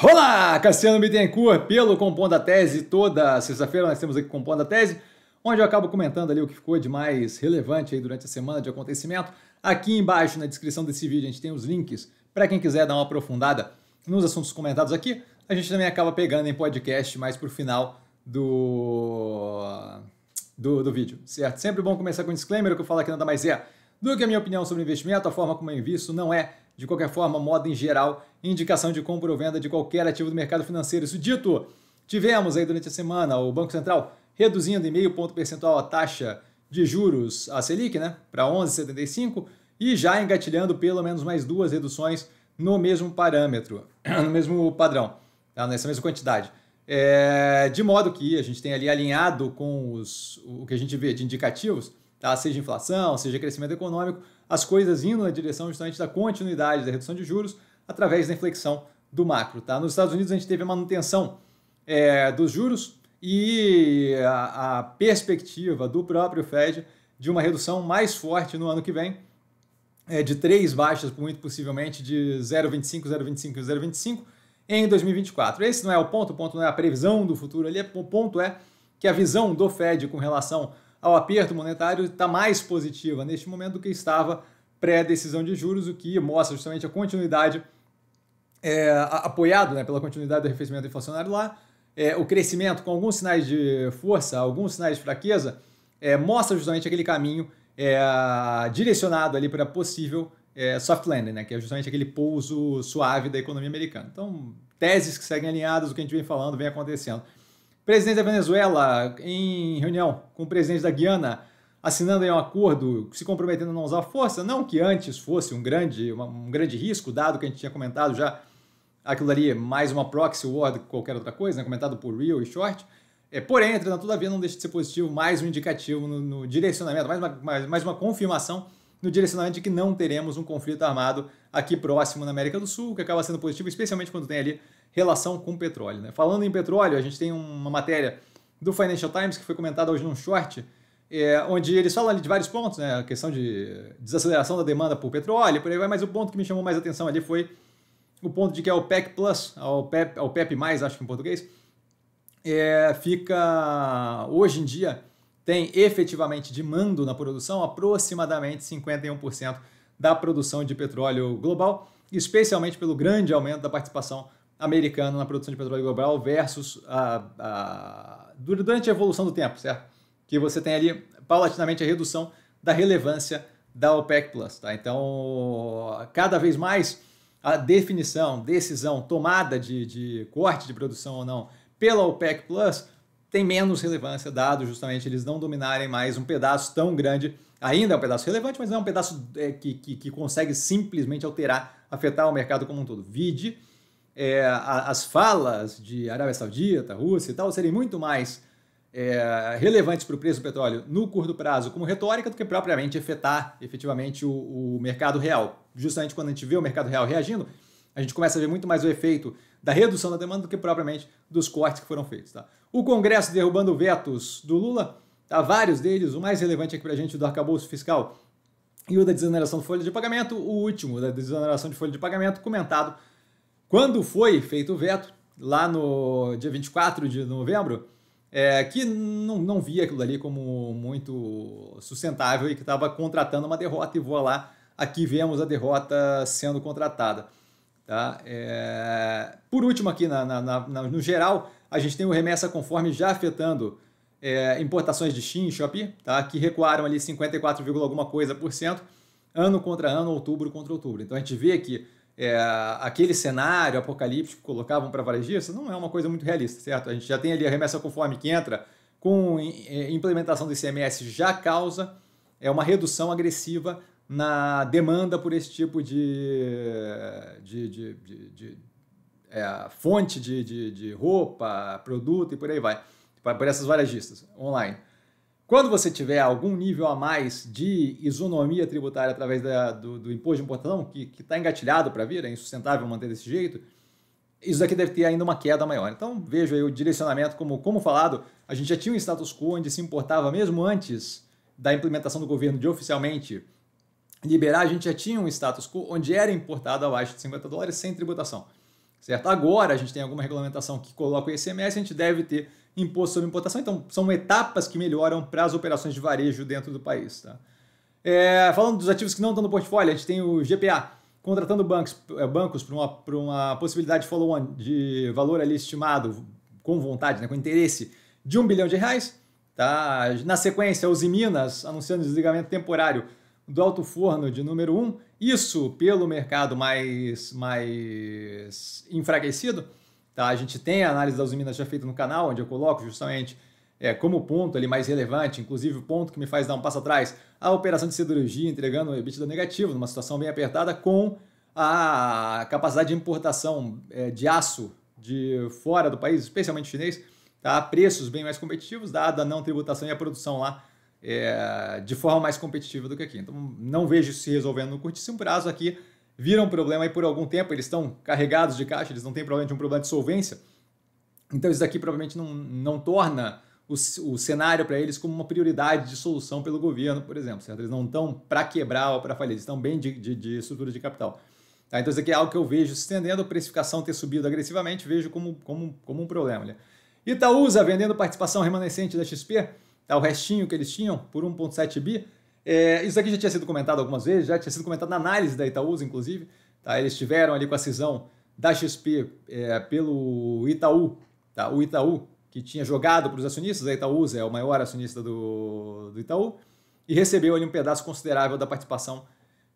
Olá, Cassiano Bittencourt, pelo Compondo a Tese. Toda sexta-feira nós temos aqui Compondo a Tese, onde eu acabo comentando ali o que ficou de mais relevante aí durante a semana de acontecimento. Aqui embaixo na descrição desse vídeo a gente tem os links para quem quiser dar uma aprofundada nos assuntos comentados aqui. A gente também acaba pegando em podcast mais o final do... do, do vídeo, certo? Sempre bom começar com um disclaimer, o que eu falo aqui nada mais é do que a minha opinião sobre investimento, a forma como eu invisto não é de qualquer forma, modo em geral, indicação de compra ou venda de qualquer ativo do mercado financeiro. Isso dito, tivemos aí durante a semana o Banco Central reduzindo em meio ponto percentual a taxa de juros, a Selic, né, para 11,75 e já engatilhando pelo menos mais duas reduções no mesmo parâmetro, no mesmo padrão, tá? nessa mesma quantidade. É, de modo que a gente tem ali alinhado com os, o que a gente vê de indicativos, tá? seja inflação, seja crescimento econômico, as coisas indo na direção justamente da continuidade da redução de juros através da inflexão do macro. Tá? Nos Estados Unidos a gente teve a manutenção é, dos juros e a, a perspectiva do próprio Fed de uma redução mais forte no ano que vem, é, de três baixas, muito possivelmente de 0,25, 0,25 e 0,25 em 2024. Esse não é o ponto, o ponto não é a previsão do futuro ali, é, o ponto é que a visão do Fed com relação ao aperto monetário está mais positiva neste momento do que estava pré-decisão de juros, o que mostra justamente a continuidade, é, apoiado né, pela continuidade do arrefecimento inflacionário lá, é, o crescimento com alguns sinais de força, alguns sinais de fraqueza, é, mostra justamente aquele caminho é, direcionado ali para possível é, soft landing, né, que é justamente aquele pouso suave da economia americana. Então, teses que seguem alinhadas, o que a gente vem falando, vem acontecendo. Presidente da Venezuela em reunião com o presidente da Guiana, assinando um acordo, se comprometendo a não usar força, não que antes fosse um grande, um grande risco, dado que a gente tinha comentado já aquilo ali, é mais uma proxy war do que qualquer outra coisa, né? comentado por Real e Short. É, porém, entretanto, todavia não deixa de ser positivo, mais um indicativo no, no direcionamento, mais uma, mais, mais uma confirmação no direcionamento de que não teremos um conflito armado aqui próximo na América do Sul, que acaba sendo positivo, especialmente quando tem ali relação com petróleo. Né? Falando em petróleo, a gente tem uma matéria do Financial Times que foi comentada hoje num short, é, onde eles falam ali de vários pontos, né? a questão de desaceleração da demanda por petróleo, por aí vai, mas o ponto que me chamou mais atenção ali foi o ponto de que a OPEC Plus, a OPEP, a OPEP mais, acho que em português, é, fica hoje em dia tem efetivamente de mando na produção aproximadamente 51% da produção de petróleo global, especialmente pelo grande aumento da participação americano na produção de petróleo global versus a, a, durante a evolução do tempo, certo? Que você tem ali paulatinamente a redução da relevância da OPEC Plus, tá? Então, cada vez mais a definição, decisão, tomada de, de corte de produção ou não pela OPEC Plus tem menos relevância, dado justamente eles não dominarem mais um pedaço tão grande. Ainda é um pedaço relevante, mas não é um pedaço é, que, que, que consegue simplesmente alterar, afetar o mercado como um todo. Vide é, as falas de Arábia Saudita, Rússia e tal serem muito mais é, relevantes para o preço do petróleo no curto prazo como retórica do que propriamente afetar efetivamente o, o, mercado real. Justamente quando a gente vê o mercado real reagindo, a gente começa a ver muito mais o efeito da redução da demanda do que propriamente dos cortes que foram feitos. Tá? O Congresso derrubando vetos do Lula, tá? vários deles, o mais relevante aqui para a gente do arcabouço fiscal e o da desoneração de folha de pagamento, o último da desoneração de folha de pagamento comentado quando foi feito o veto, lá no dia 24 de novembro, é, que não, não via aquilo ali como muito sustentável e que estava contratando uma derrota e voa lá, aqui vemos a derrota sendo contratada. Tá? É, por último aqui na, na, na, no geral, a gente tem o remessa conforme já afetando é, importações de Shein e Shopee, tá? que recuaram ali 54, alguma coisa por cento, ano contra ano, outubro contra outubro. Então a gente vê que é, aquele cenário apocalíptico que colocavam para varejista não é uma coisa muito realista, certo? A gente já tem ali a remessa conforme que entra, com é, implementação do ICMS já causa é uma redução agressiva na demanda por esse tipo de, de, de, de, de é, fonte de, de, de roupa, produto e por aí vai, para essas varejistas online. Quando você tiver algum nível a mais de isonomia tributária através da, do, do, imposto de importação, que está engatilhado para vir, é insustentável manter desse jeito, isso daqui deve ter ainda uma queda maior. Então, vejo aí o direcionamento, como, como falado, a gente já tinha um status quo onde se importava mesmo antes da implementação do governo de oficialmente liberar, a gente já tinha um status quo onde era importado abaixo de 50 dólares sem tributação. Certo? Agora a gente tem alguma regulamentação que coloca o ICMS, a gente deve ter imposto sobre importação, então são etapas que melhoram para as operações de varejo dentro do país. Tá? É, falando dos ativos que não estão no portfólio, a gente tem o GPA, contratando bancos, é, bancos para uma, uma possibilidade de follow-on de valor ali estimado com vontade, né, com interesse, de um bilhão de reais. Tá? Na sequência, os Minas anunciando desligamento temporário do Alto Forno de número 1, isso pelo mercado mais, mais enfraquecido. Tá? A gente tem a análise das minas já feita no canal, onde eu coloco justamente é, como ponto ali mais relevante, inclusive o ponto que me faz dar um passo atrás, a operação de siderurgia entregando o EBITDA negativo, numa situação bem apertada, com a capacidade de importação é, de aço de fora do país, especialmente chinês, tá? a preços bem mais competitivos, dada a não tributação e a produção lá é, de forma mais competitiva do que aqui. Então, não vejo se resolvendo no curtíssimo prazo. Aqui viram um problema aí por algum tempo eles estão carregados de caixa, eles não têm provavelmente um problema de solvência. Então, isso daqui provavelmente não, não torna o, o cenário para eles como uma prioridade de solução pelo governo, por exemplo. Certo? Eles não estão para quebrar ou para falir, eles estão bem de, de, de estrutura de capital. Tá? Então, isso aqui é algo que eu vejo se estendendo, a precificação ter subido agressivamente, vejo como, como, como um problema. né? Itaúsa vendendo participação remanescente da XP é o restinho que eles tinham por 1,7 bi. É, isso aqui já tinha sido comentado algumas vezes, já tinha sido comentado na análise da Itaúsa, inclusive. Tá? Eles tiveram ali com a cisão da XP é, pelo Itaú, tá? o Itaú, que tinha jogado para os acionistas, a Itaúsa é o maior acionista do, do Itaú, e recebeu ali um pedaço considerável da participação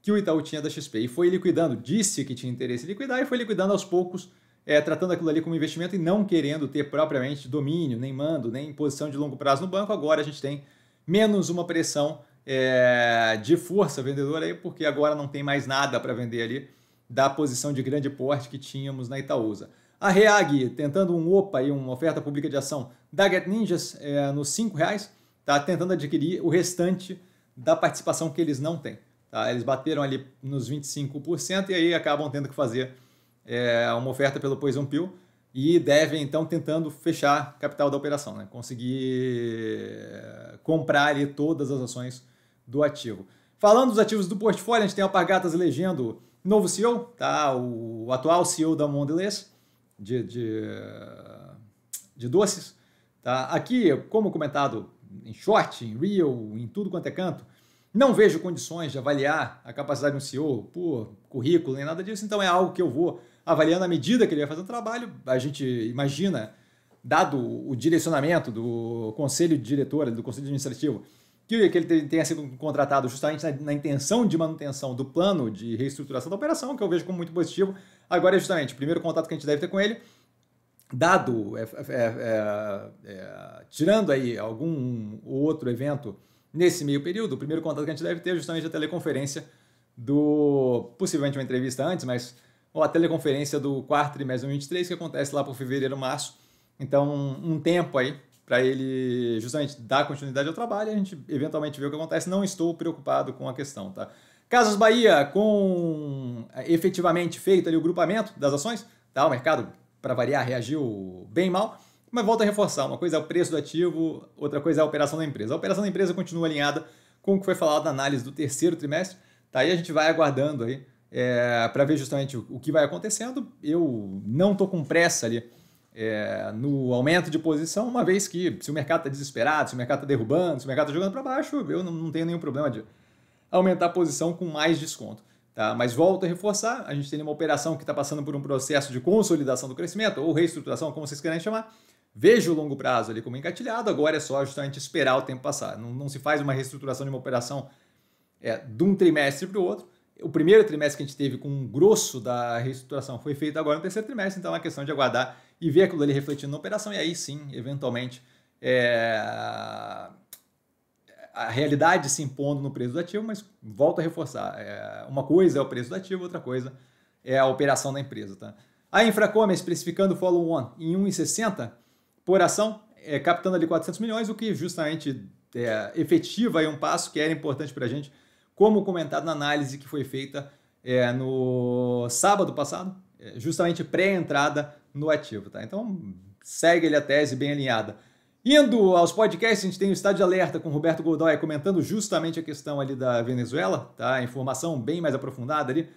que o Itaú tinha da XP. E foi liquidando, disse que tinha interesse em liquidar e foi liquidando aos poucos é, tratando aquilo ali como investimento e não querendo ter propriamente domínio, nem mando, nem posição de longo prazo no banco, agora a gente tem menos uma pressão é, de força vendedora aí, porque agora não tem mais nada para vender ali da posição de grande porte que tínhamos na Itaúsa. A Reag tentando um OPA e uma oferta pública de ação da Get Ninjas é, nos R$ reais, está tentando adquirir o restante da participação que eles não têm. Tá? Eles bateram ali nos 25% e aí acabam tendo que fazer é, uma oferta pelo Poison é Pill e devem então tentando fechar capital da operação, né? conseguir eh, comprar ali todas as ações do ativo. Falando dos ativos do portfólio, a gente tem Alpargatas elegendo novo CEO, tá? o atual CEO da Mondelez de, de, de doces. Tá? Aqui, como comentado em short, em real, em tudo quanto é canto, não vejo condições de avaliar a capacidade de um CEO por currículo nem nada disso, então é algo que eu vou avaliando à medida que ele vai fazendo trabalho. A gente imagina, dado o direcionamento do conselho de diretor, do conselho administrativo, que, ele tenha sido contratado justamente na, intenção de manutenção do plano de reestruturação da operação, que eu vejo como muito positivo. Agora é justamente o primeiro contato que a gente deve ter com ele dado, é, é, é, é tirando aí algum outro evento nesse meio período, o primeiro contato que a gente deve ter é justamente a teleconferência do. possivelmente uma entrevista antes, mas. ou a teleconferência do quarto trimestre de 2023, que acontece lá por fevereiro, março. Então, um tempo aí para ele justamente dar continuidade ao trabalho e a gente eventualmente vê o que acontece. Não estou preocupado com a questão, tá? Casas Bahia, com eh, efetivamente feito ali o grupamento das ações, tá? O mercado, para variar, reagiu bem mal. Mas volta a reforçar, uma coisa é o preço do ativo, outra coisa é a operação da empresa. A operação da empresa continua alinhada com o que foi falado na análise do terceiro trimestre. Tá? Aí a gente vai aguardando aí é, para ver justamente o, o, que vai acontecendo. Eu não estou com pressa ali é, no aumento de posição, uma vez que se o mercado está desesperado, se o mercado está derrubando, se o mercado está jogando para baixo, eu não, não, tenho nenhum problema de aumentar a posição com mais desconto. Tá? Mas volto a reforçar, a gente tem uma operação que está passando por um processo de consolidação do crescimento, ou reestruturação, como vocês querem chamar, vejo o longo prazo ali como engatilhado, agora é só justamente esperar o tempo passar. Não, não se faz uma reestruturação de uma operação é, de um trimestre para o outro. O primeiro trimestre que a gente teve com um grosso da reestruturação foi feito agora no terceiro trimestre, então é uma questão de aguardar e ver aquilo ali refletindo na operação, e aí sim, eventualmente, é, a realidade se impondo no preço do ativo, mas volto a reforçar, é, uma coisa é o preço do ativo, outra coisa é a operação da empresa. Tá? A Infracom especificando o follow-on em 1,60, por ação, é, captando ali 400 milhões, o que justamente é, efetiva aí um passo que era importante para a gente, como comentado na análise que foi feita é, no sábado passado, é, justamente pré-entrada no ativo. Tá? Então, segue ali a tese bem alinhada. Indo aos podcasts, a gente tem o Estado de Alerta com Roberto Godoy comentando justamente a questão ali da Venezuela, tá? Informação bem mais aprofundada ali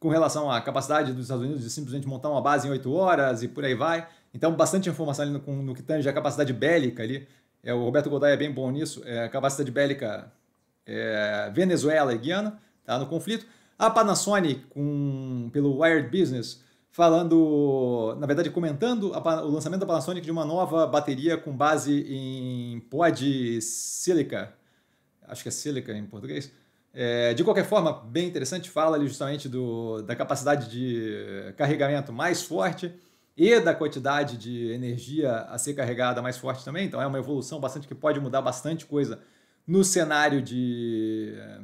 com relação à capacidade dos Estados Unidos de simplesmente montar uma base em 8 horas e por aí vai. Então, bastante informação ali no, no que tange a capacidade bélica ali. É, o Roberto Godoy é bem bom nisso. É, capacidade bélica é, Venezuela e Guiana tá, no conflito. A Panasonic, com, pelo Wired Business, falando, na verdade, comentando a, o lançamento da Panasonic de uma nova bateria com base em pod de sílica. Acho que é sílica em português. É, de qualquer forma, bem interessante, fala ali justamente do, da capacidade de carregamento mais forte e da quantidade de energia a ser carregada mais forte também. Então é uma evolução bastante que pode mudar bastante coisa no cenário de eh,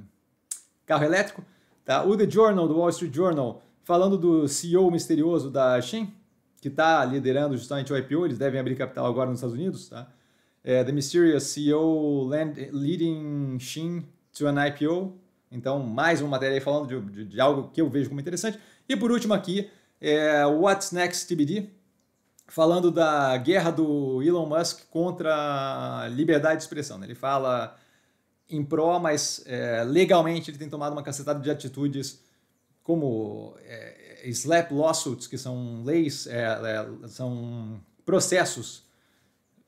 carro elétrico. Tá? O The Journal, do Wall Street Journal, falando do CEO misterioso da Xin que está liderando justamente o IPO, eles devem abrir capital agora nos Estados Unidos. Tá? É, the Mysterious CEO land, Leading Xin to an IPO. Então, mais uma matéria aí falando de, de, de algo que eu vejo como interessante. E por último aqui, é, What's Next TBD, falando da guerra do Elon Musk contra a liberdade de expressão. Né? Ele fala em pró, mas é, legalmente ele tem tomado uma cacetada de atitudes como é, slap lawsuits, que são leis, é, é são processos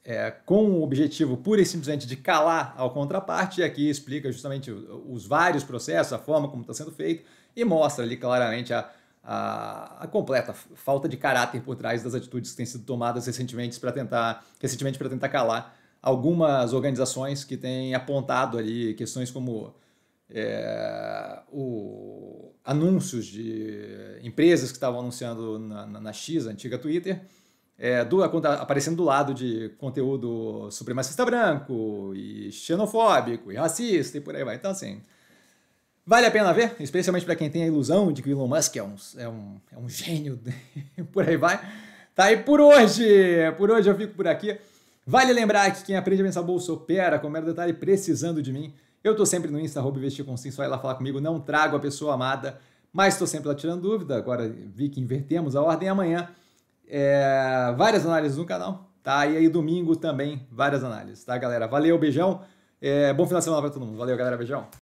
é, com o objetivo pura e simplesmente de calar ao contraparte, e aqui explica justamente os vários processos, a forma como está sendo feito, e mostra ali claramente a a, a, completa falta de caráter por trás das atitudes que têm sido tomadas recentemente para tentar recentemente para tentar calar algumas organizações que têm apontado ali questões como é, o, anúncios de empresas que estavam anunciando na, na, na X, antiga Twitter, é, do, aparecendo do lado de conteúdo supremacista branco e xenofóbico e racista e por aí vai. Então, assim, Vale a pena ver, especialmente para quem tem a ilusão de que o Elon Musk é um, é um, é um gênio, por aí vai. Tá, aí por hoje, por hoje eu fico por aqui. Vale lembrar que quem aprende a pensar bolsa opera, com o mero detalhe precisando de mim. Eu tô sempre no Insta, arroba investir com sim, só ir lá falar comigo, não trago a pessoa amada, mas estou sempre lá tirando dúvida. Agora vi que invertemos a ordem amanhã. É, várias análises no canal, tá? E aí domingo também, várias análises, tá, galera? Valeu, beijão. É, bom final de semana pra todo mundo. Valeu, galera, beijão.